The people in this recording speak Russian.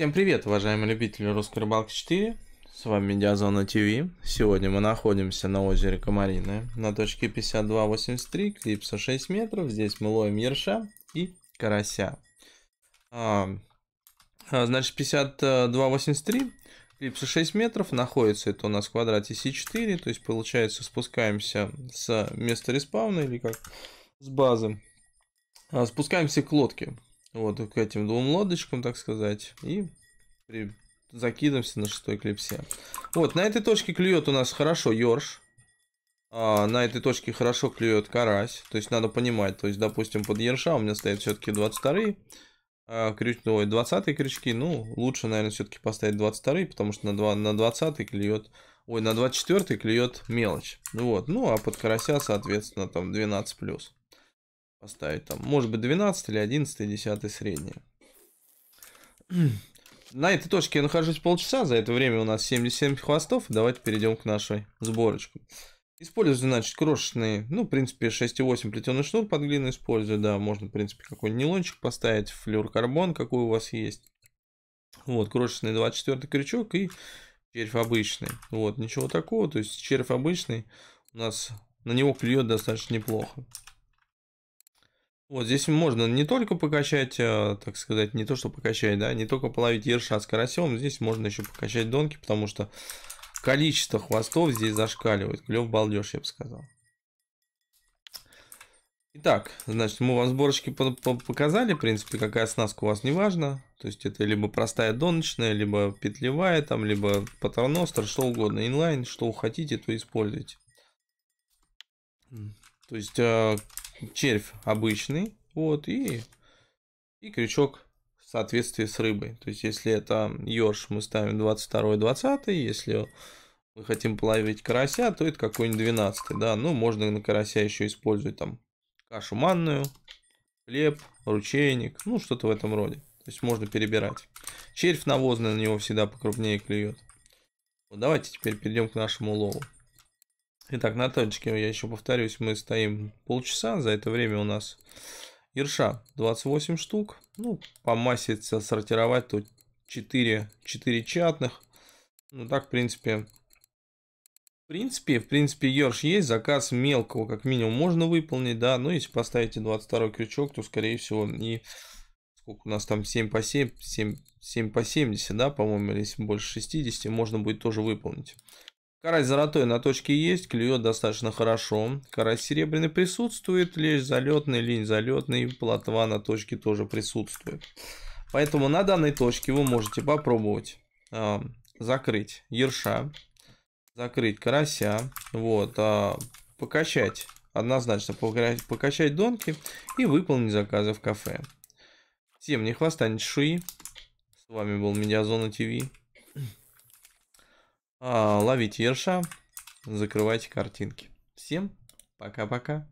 Всем привет, уважаемые любители русской рыбалки 4. С вами Медиазона ТВ. Сегодня мы находимся на озере Комарины на точке 5283, клипса 6 метров. Здесь мы ловим ерша и карася. А, а значит, 5283, клипса 6 метров, находится это у нас в квадрате С4, то есть получается спускаемся с места респауна или как с базы. А, спускаемся к лодке. Вот к этим двум лодочкам, так сказать. И при... закидываемся на шестой клипсе. Вот, на этой точке клюет у нас хорошо Йорш. А, на этой точке хорошо клюет карась. То есть надо понимать. То есть, допустим, под ерша у меня стоят все-таки 22 а, крюч, ой, 20 крючки. Ну, лучше, наверное, все-таки поставить 22 потому что на, 2, на 20 клюет... Ой, на 24 клюет мелочь. Вот. Ну, а под карася, соответственно, там 12+. плюс поставить там, может быть, 12 или 11, 10 среднее. На этой точке я нахожусь полчаса, за это время у нас 77 хвостов, давайте перейдем к нашей сборочке. Использую, значит, крошечный, ну, в принципе, 6,8 плетеный шнур под глину использую, да, можно, в принципе, какой-нибудь нейлончик поставить, флюоркарбон, какой у вас есть. Вот, крошечный 24 крючок и червь обычный. Вот, ничего такого, то есть червь обычный у нас, на него клюет достаточно неплохо. Вот здесь можно не только покачать, э, так сказать, не то что покачать, да, не только половить ерша с карасем, здесь можно еще покачать донки, потому что количество хвостов здесь зашкаливает. Клев балдеж, я бы сказал. Итак, значит, мы вам сборочки показали, в принципе, какая оснастка у вас не важно. То есть это либо простая доночная, либо петлевая, там, либо патерностер, что угодно, инлайн, что хотите, то используйте. То есть э, червь обычный, вот, и, и крючок в соответствии с рыбой. То есть, если это ерш, мы ставим 22-20, если мы хотим плавить карася, то это какой-нибудь 12, да, ну, можно на карася еще использовать там кашу манную, хлеб, ручейник, ну, что-то в этом роде. То есть можно перебирать. Червь навозный на него всегда покрупнее клюет. Вот давайте теперь перейдем к нашему лову. Итак, на точке, я еще повторюсь, мы стоим полчаса. За это время у нас Ерша 28 штук. Ну, по массе сортировать тут 4, 4 чатных. Ну, так, в принципе... В принципе, в принципе, Ерш есть. Заказ мелкого, как минимум, можно выполнить, да. Но если поставите 22 крючок, то, скорее всего, и... Сколько у нас там? 7 по 7, 7, 7 по 70, да, по-моему, если больше 60, можно будет тоже выполнить. Карась золотой на точке есть, клюет достаточно хорошо. Карась серебряный присутствует, лещ залетный, линь залетный, плотва на точке тоже присутствует. Поэтому на данной точке вы можете попробовать э, закрыть ерша, закрыть карася, вот, э, покачать, однозначно покачать, донки и выполнить заказы в кафе. Всем не хвоста, шуи. С вами был Медиазона ТВ. А, ловите ерша, закрывайте картинки. Всем пока-пока.